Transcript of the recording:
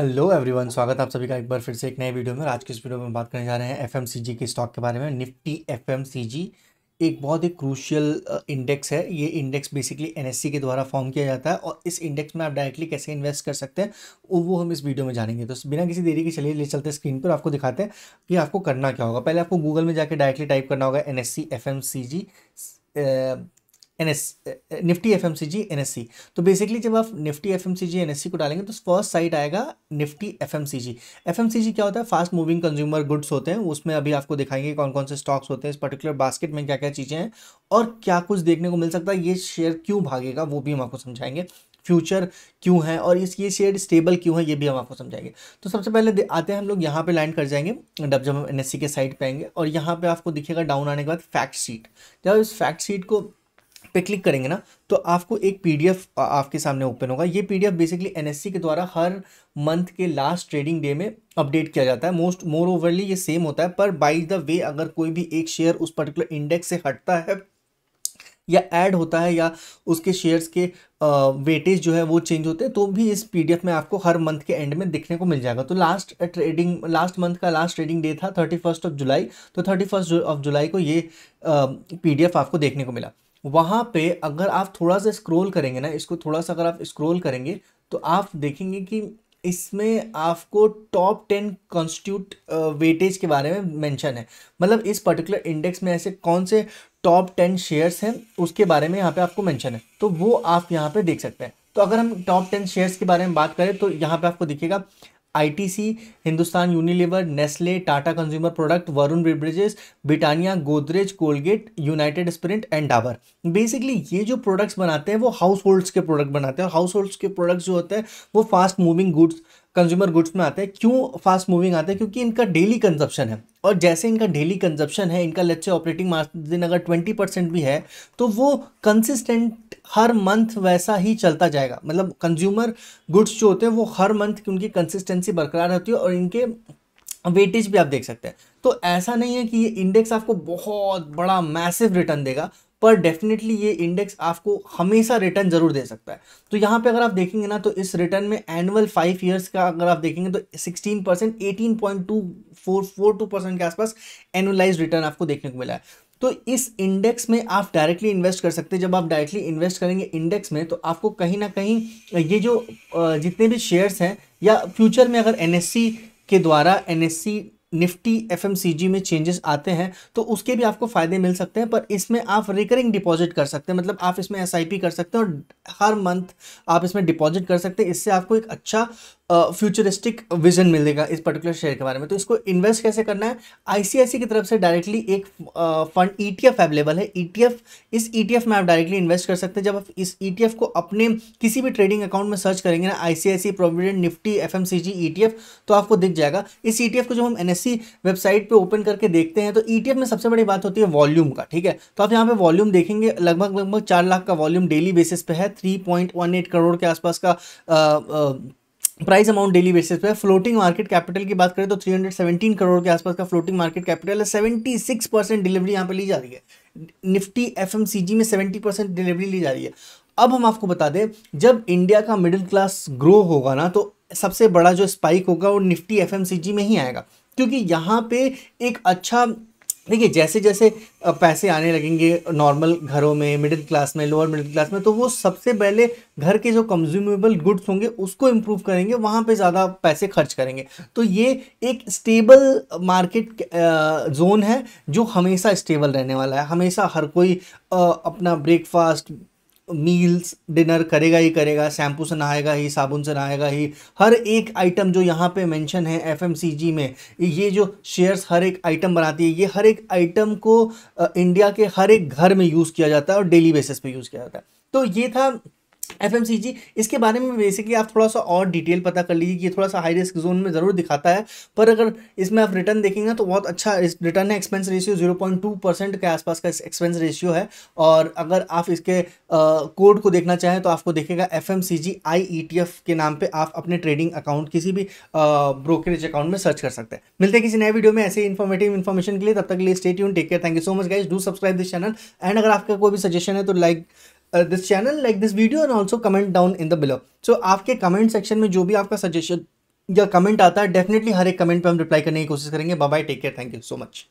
hello everyone स्वागत आप सभी का एक बार फिर से एक नए वीडियो में आज के इस वीडियो में बात करने जा रहे हैं एफएमसीजी के स्टॉक के बारे में निफ्टी एफएमसीजी एक बहुत ही क्रूशियल इंडेक्स है ये इंडेक्स बेसिकली एनएससी के द्वारा फॉर्म किया जाता है और इस इंडेक्स में आप डायरेक्टली कैसे इन्वेस्ट कर सकते हैं वो वो हम इस वीडियो में जानेंगे तो बिना किसी देरी के चलिए ले चलते स्क्रीन पर आपको दिखाते हैं कि आपको करना क्या होगा पहले आपको गूगल में जाकर डायरेक्टली टाइप करना होगा N S C F M C G N S Nifty F M C G N S C तो बेसिकली जब आप Nifty F M C G N S C को डालेंगे तो फर्स्ट साइट आएगा Nifty F M C G F M C G क्या होता है फास्ट मूविंग कंज्यूमर गुड्स होते हैं उसमें अभी आपको दिखाएंगे कौन कौन से स्टॉक्स होते हैं इस पर्टिकुलर बास्केट में क्या क्या चीज़ें हैं और क्या कुछ देखने को मिल सकता है ये शेयर क्यों भागेगा वो भी हम आपको समझाएंगे फ्यूचर क्यों है और इस ये शेयर स्टेबल क्यों है ये भी हम आपको समझाएंगे तो सबसे पहले आते हैं हम लोग यहाँ पे लैंड कर जाएंगे डब जब हम एन के साइड पे आएंगे और यहाँ पे आपको दिखेगा डाउन आने के बाद फैक्ट शीट जब इस फैक्ट शीट को पे क्लिक करेंगे ना तो आपको एक पीडीएफ आपके सामने ओपन होगा ये पीडीएफ बेसिकली एनएससी के द्वारा हर मंथ के लास्ट ट्रेडिंग डे में अपडेट किया जाता है मोस्ट मोर ओवरली ये सेम होता है पर बाई द वे अगर कोई भी एक शेयर उस पर्टिकुलर इंडेक्स से हटता है या ऐड होता है या उसके शेयर्स के वेटेज जो है वो चेंज होते हैं तो भी इस पीडीएफ में आपको हर मंथ के एंड में दिखने को मिल जाएगा तो लास्ट ट्रेडिंग लास्ट मंथ का लास्ट ट्रेडिंग डे था थर्टी फर्स्ट ऑफ जुलाई तो थर्टी फर्स्ट ऑफ जुलाई को ये पीडीएफ आपको देखने को मिला वहाँ पे अगर आप थोड़ा सा स्क्रॉल करेंगे ना इसको थोड़ा सा अगर आप स्क्रॉल करेंगे तो आप देखेंगे कि इसमें आपको टॉप टेन कॉन्स्टिट्यूट वेटेज के बारे में मेंशन है मतलब इस पर्टिकुलर इंडेक्स में ऐसे कौन से टॉप टेन शेयर्स हैं उसके बारे में यहाँ पे आपको मेंशन है तो वो आप यहाँ पे देख सकते हैं तो अगर हम टॉप टेन शेयर्स के बारे में बात करें तो यहाँ पे आपको दिखेगा ITC Hindustan Unilever Nestle Tata consumer product Varun beverages Britannia Godrej Colgate United spirits and Dabur basically ये जो प्रोडक्ट्स बनाते हैं वो हाउस होल्ड्स के प्रोडक्ट बनाते हैं और हाउस होल्ड्स के प्रोडक्ट्स जो होते हैं वो fast moving goods consumer goods में आते हैं क्यों फास्ट मूविंग आते हैं क्योंकि इनका डेली कंजप्शन है और जैसे इनका डेली कंजप्शन है इनका लच्चे ऑपरेटिंग मार्जिन अगर ट्वेंटी परसेंट भी है तो वो कंसिस्टेंट हर मंथ वैसा ही चलता जाएगा मतलब कंज्यूमर गुड्स जो होते हैं वो हर मंथ की उनकी कंसिस्टेंसी बरकरार रहती है और इनके वेटेज भी आप देख सकते हैं तो ऐसा नहीं है कि ये इंडेक्स आपको बहुत बड़ा मैसिव रिटर्न देगा पर डेफिनेटली ये इंडेक्स आपको हमेशा रिटर्न ज़रूर दे सकता है तो यहाँ पे अगर आप देखेंगे ना तो इस रिटर्न में एनुअल फाइव ईयर्स का अगर आप देखेंगे तो sixteen percent eighteen point two four four two percent के आसपास एनुअलाइज रिटर्न आपको देखने को मिला है तो इस इंडेक्स में आप डायरेक्टली इन्वेस्ट कर सकते हैं जब आप डायरेक्टली इन्वेस्ट करेंगे इंडेक्स में तो आपको कहीं ना कहीं ये जो जितने भी शेयर्स हैं या फ्यूचर में अगर एन के द्वारा एन निफ्टी एफ में चेंजेस आते हैं तो उसके भी आपको फ़ायदे मिल सकते हैं पर इसमें आप रिकरिंग डिपॉजिट कर सकते हैं मतलब आप इसमें एस कर सकते हैं और हर मंथ आप इसमें डिपॉजिट कर सकते हैं इससे आपको एक अच्छा फ्यूचरिस्टिक विजन मिलेगा इस पर्टिकुलर शेयर के बारे में तो इसको इन्वेस्ट कैसे करना है आईसीआईसी की तरफ से डायरेक्टली एक फंड ईटीएफ अवेलेबल है ईटीएफ e इस ईटीएफ e में आप डायरेक्टली इन्वेस्ट कर सकते हैं जब आप इस ईटीएफ e को अपने किसी भी ट्रेडिंग अकाउंट में सर्च करेंगे ना ICICI Prudential Nifty F M तो आपको दिख जाएगा इस ई को जब हम एन वेबसाइट पर ओपन करके देखते हैं तो ई में सबसे बड़ी बात होती है वॉल्यूम का ठीक है तो आप यहाँ पर वॉल्यूम देखेंगे लगभग लगभग चार लाख का वॉल्यूम डेली बेसिस पे है थ्री करोड़ के आसपास का आ, आ, प्राइस अमाउंट डेली बेसिस पे फ्लोटिंग मार्केट कैपिटल की बात करें तो 317 करोड़ के आसपास का फ्लोटिंग मार्केट कैपिटल है 76 परसेंट डिलीवरी यहाँ पे ली जा रही है निफ्टी एफ में 70 परसेंट डिलीवरी ली जा रही है अब हम आपको बता दें जब इंडिया का मिडिल क्लास ग्रो होगा ना तो सबसे बड़ा जो स्पाइक होगा वो निफ्टी एफ में ही आएगा क्योंकि यहाँ पे एक अच्छा देखिए जैसे जैसे पैसे आने लगेंगे नॉर्मल घरों में मिडिल क्लास में लोअर मिडिल क्लास में तो वो सबसे पहले घर के जो कंज्यूमेबल गुड्स होंगे उसको इम्प्रूव करेंगे वहाँ पे ज़्यादा पैसे खर्च करेंगे तो ये एक स्टेबल मार्केट जोन है जो हमेशा स्टेबल रहने वाला है हमेशा हर कोई अपना ब्रेकफास्ट मील्स डिनर करेगा ही करेगा शैम्पू से नहाएगा ही साबुन से नहाएगा ही हर एक आइटम जो यहाँ पे मेंशन है एफएमसीजी में ये जो शेयर्स हर एक आइटम बनाती है ये हर एक आइटम को इंडिया के हर एक घर में यूज़ किया जाता है और डेली बेसिस पे यूज़ किया जाता है तो ये था एफ इसके बारे में बेसिकली आप थोड़ा सा और डिटेल पता कर लीजिए ये थोड़ा सा हाई रिस्क जोन में ज़रूर दिखाता है पर अगर इसमें आप रिटर्न देखेंगे तो बहुत अच्छा रिटर्न है expense ratio zero point two percent के आसपास का एक्सपेंस रेशियो है और अगर आप इसके कोड को देखना चाहें तो आपको देखेगा एफ एम के नाम पर आप अपने ट्रेडिंग अकाउंट किसी भी ब्रोकरेज अकाउंट में सर्च कर सकते हैं मिलते हैं किसी नए वीडियो में ऐसे इन्फॉर्मेटिव इन्फॉर्मेशन के लिए तब तक के लिए स्टेट यून take care thank you so much guys do subscribe this channel and अगर आपका कोई भी सजेशन है तो like this channel like this video and also comment down in the below so आपके कमेंट सेक्शन में जो भी आपका सजेशन या कमेंट आता है डेफिनेटली हर एक कमेंट पर हम रिप्लाई करने की कोशिश करेंगे bye bye take care thank you so much